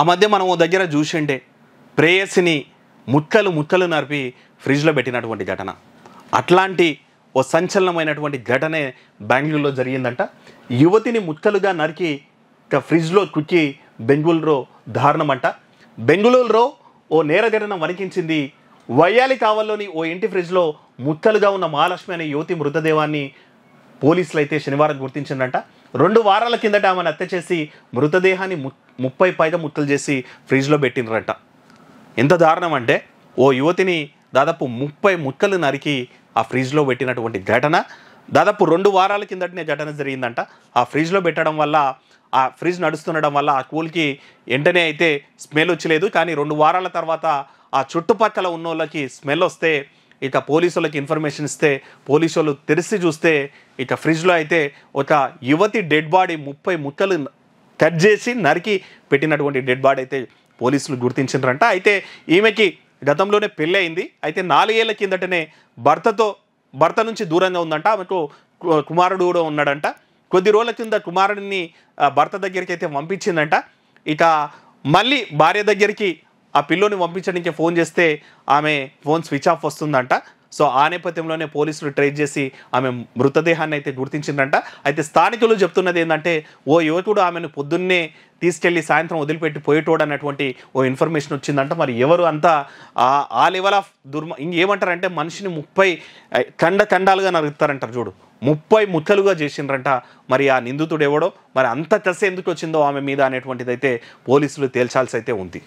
ఆ మధ్య మనం ఓ దగ్గర చూసిండే ప్రేయసిని ముక్కలు ముక్కలు నరిపి ఫ్రిడ్జ్లో పెట్టినటువంటి ఘటన అట్లాంటి ఓ సంచలనమైనటువంటి ఘటనే బెంగళూరులో జరిగిందంట యువతిని ముక్కలుగా నరికి ఇక ఫ్రిడ్జ్లో కుక్కి బెంగళూరులో దారుణమంట బెంగళూరులో ఓ నేర ఘటన వణికించింది వయ్యాలి కావల్లోని ఓ ఇంటి ఫ్రిడ్జ్లో ముక్కలుగా ఉన్న మహాలక్ష్మి అనే యువతి మృతదేహాన్ని పోలీసులు అయితే శనివారం గుర్తించిందంట రెండు వారాల కిందట ఆమెను హత్య చేసి మృతదేహాన్ని ముప్పై పైగా ముక్కలు చేసి ఫ్రిడ్జ్లో పెట్టినరంట ఎంత దారుణం అంటే ఓ యువతిని దాదాపు ముప్పై ముక్కలు నరికి ఆ ఫ్రిడ్జ్లో పెట్టినటువంటి ఘటన దాదాపు రెండు వారాల కిందటనే ఘటన జరిగిందంట ఆ ఫ్రిడ్జ్లో పెట్టడం వల్ల ఆ ఫ్రిడ్జ్ నడుస్తుండడం వల్ల ఆ కూల్కి వెంటనే అయితే స్మెల్ వచ్చలేదు కానీ రెండు వారాల తర్వాత ఆ చుట్టుపక్కల ఉన్న వాళ్ళకి స్మెల్ వస్తే ఇక పోలీసు వాళ్ళకి ఇన్ఫర్మేషన్ ఇస్తే పోలీసు వాళ్ళు తెరిచి చూస్తే ఇక ఫ్రిడ్జ్లో అయితే ఒక యువతి డెడ్ బాడీ ముప్పై ముక్కలు కట్ చేసి నరికి పెట్టినటువంటి డెడ్ బాడీ అయితే పోలీసులు గుర్తించారంట అయితే ఈమెకి గతంలోనే పెళ్ళి అయింది అయితే నాలుగేళ్ల కిందటనే భర్తతో భర్త నుంచి దూరంగా ఉందంట ఆమెకు కుమారుడు కూడా ఉన్నాడంట కొద్ది రోజుల కింద కుమారుడిని భర్త దగ్గరికి అయితే పంపించిందంట ఇక మళ్ళీ భార్య దగ్గరికి ఆ పిల్లోని పంపించడానికి ఫోన్ చేస్తే ఆమె ఫోన్ స్విచ్ ఆఫ్ వస్తుందంట సో ఆ నేపథ్యంలోనే పోలీసులు ట్రేస్ చేసి ఆమె మృతదేహాన్ని అయితే గుర్తించిందంట అయితే స్థానికులు చెప్తున్నది ఏంటంటే ఓ యువకుడు ఆమెను పొద్దున్నే తీసుకెళ్లి సాయంత్రం వదిలిపెట్టి పోయేటోడు అన్నటువంటి ఓ ఇన్ఫర్మేషన్ వచ్చిందంట మరి ఎవరు అంతా ఆ లెవెల్ ఆఫ్ దుర్మ ఇంకేమంటారంటే మనిషిని ముప్పై కండ కండాలుగా నరుగుతారంటారు చూడు ముప్పై ముక్కలుగా చేసిండ్రంట మరి ఆ నిందితుడు ఎవడో మరి అంత దశ ఎందుకు వచ్చిందో ఆమె మీద అనేటువంటిది అయితే పోలీసులు తేల్చాల్సి అయితే ఉంది